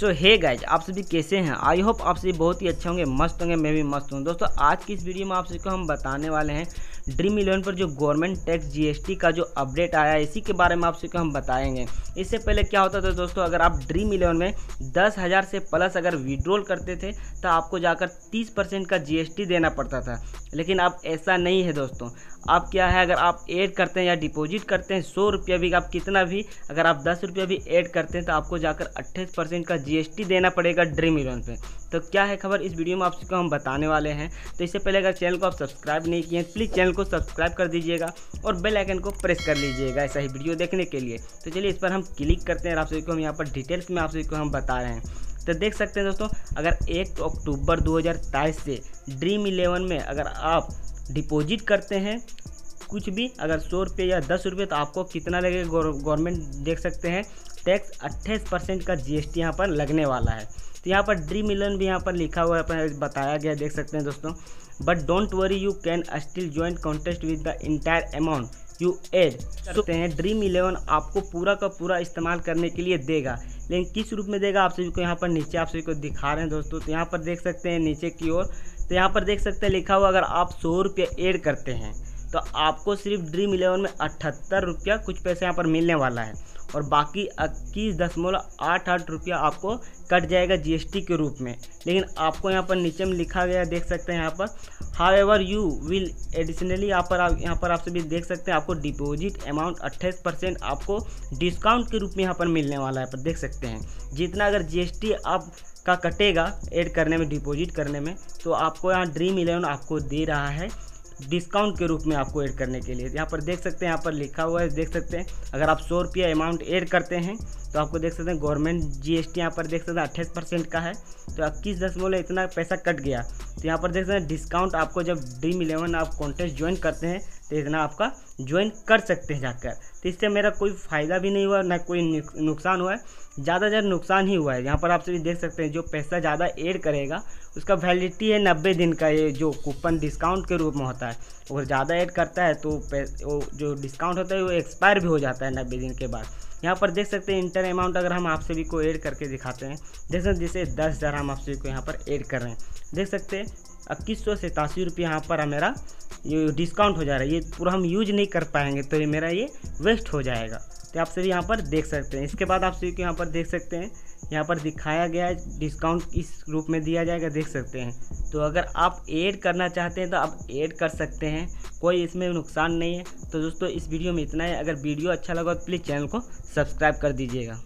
सो hey guys आप सभी कैसे हैं आई होप आप सभी बहुत ही अच्छे होंगे मस्त होंगे मैं भी मस्त हूँ दोस्तों आज की इस वीडियो में आप सभी को हम बताने वाले हैं ड्रीम इलेवन पर जो गवर्नमेंट टैक्स जीएसटी का जो अपडेट आया है इसी के बारे में आपसे सबको हम बताएंगे इससे पहले क्या होता था दोस्तों अगर आप ड्रीम इलेवन में दस हज़ार से प्लस अगर विड्रॉल करते थे तो आपको जाकर तीस परसेंट का जीएसटी देना पड़ता था लेकिन अब ऐसा नहीं है दोस्तों अब क्या है अगर आप ऐड करते हैं या डिपोजिट करते हैं सौ रुपया भी आप कितना भी अगर आप दस रुपया भी ऐड करते हैं तो आपको जाकर अट्ठाईस परसेंट का जीएसटी देना पड़ेगा ड्रीम इलेवन पर तो क्या है खबर इस वीडियो में आपको हम बताने वाले हैं तो इससे पहले अगर चैनल को आप सब्सक्राइब नहीं किए हैं तो प्लीज़ चैनल को सब्सक्राइब कर दीजिएगा और बेल आइकन को प्रेस कर लीजिएगा ऐसा ही वीडियो देखने के लिए तो चलिए इस पर हम क्लिक करते हैं और आप सभी को हम यहाँ पर डिटेल्स में आप सभी को हम बता रहे हैं तो देख सकते हैं दोस्तों अगर एक अक्टूबर दो से ड्रीम इलेवन में अगर आप डिपोजिट करते हैं कुछ भी अगर सौ रुपये या दस रुपये तो आपको कितना लगेगा गवर्नमेंट देख सकते हैं टैक्स अट्ठाईस परसेंट का जीएसटी यहाँ पर लगने वाला है तो यहाँ पर ड्रीम इलेवन भी यहाँ पर लिखा हुआ है बताया गया देख सकते हैं दोस्तों but don't worry you can still join contest with the entire amount you add सकते हैं ड्रीम इलेवन आपको पूरा का पूरा इस्तेमाल करने के लिए देगा लेकिन किस रूप में देगा आप सभी को यहाँ पर नीचे आप सभी को दिखा रहे हैं दोस्तों तो यहाँ पर देख सकते हैं नीचे की ओर तो यहाँ पर देख सकते हैं लिखा हुआ अगर आप सौ रुपये एड करते हैं तो आपको सिर्फ ड्रीम इलेवन में अठहत्तर रुपया कुछ पैसे यहाँ पर मिलने वाला है और बाकी इक्कीस दशमलव आठ आठ रुपया आपको कट जाएगा जीएसटी के रूप में लेकिन आपको यहाँ पर नीचे में लिखा गया देख सकते हैं यहाँ पर however you will additionally यहाँ पर आप यहाँ पर आप सभी देख सकते हैं आपको डिपॉजिट अमाउंट अट्ठाईस परसेंट आपको डिस्काउंट के रूप में यहाँ पर मिलने वाला है पर देख सकते हैं जितना अगर जी आप का कटेगा ऐड करने में डिपॉजिट करने में तो आपको यहाँ ड्रीम इलेवन आपको दे रहा है डिस्काउंट के रूप में आपको ऐड करने के लिए यहाँ पर देख सकते हैं यहाँ पर लिखा हुआ है देख सकते हैं अगर आप सौ रुपया अमाउंट ऐड करते हैं तो आपको देख सकते हैं गवर्नमेंट जीएसटी यहाँ पर देख सकते हैं अट्ठाईस परसेंट का है तो इक्कीस दशमलव इतना पैसा कट गया तो यहाँ पर देख सकते हैं डिस्काउंट आपको जब ड्रीम इलेवन आप कॉन्टेस्ट ज्वाइन करते हैं तो इतना आपका ज्वाइन कर सकते हैं जाकर तो इससे मेरा कोई फ़ायदा भी नहीं हुआ ना कोई नुकसान हुआ है ज़्यादा ज़्यादा नुकसान ही हुआ है यहाँ पर आप सभी देख सकते हैं जो पैसा ज़्यादा एड करेगा उसका वैलिडिटी है नब्बे दिन का ये जो कूपन डिस्काउंट के रूप में होता है अगर ज़्यादा ऐड करता है तो वो जो डिस्काउंट होता है वो एक्सपायर भी हो जाता है नब्बे दिन के बाद यहाँ पर देख सकते हैं इंटर अमाउंट अगर हम आप सभी को ऐड करके दिखाते हैं देख सकते जैसे दस हज़ार हम आप सभी को यहाँ पर ऐड कर रहे हैं देख सकते हैं इक्कीस सौ सतासी रुपये यहाँ पर मेरा ये डिस्काउंट हो जा रहा है ये पूरा हम यूज नहीं कर पाएंगे तो ये मेरा ये वेस्ट हो जाएगा तो आप सभी यहाँ पर देख सकते हैं इसके बाद आप सभी को यहाँ पर देख सकते हैं यहाँ पर दिखाया गया है डिस्काउंट इस रूप में दिया जाएगा देख सकते हैं तो अगर आप ऐड करना चाहते हैं तो आप ऐड कर सकते हैं कोई इसमें नुकसान नहीं है तो दोस्तों इस वीडियो में इतना है अगर वीडियो अच्छा लगा तो प्लीज़ चैनल को सब्सक्राइब कर दीजिएगा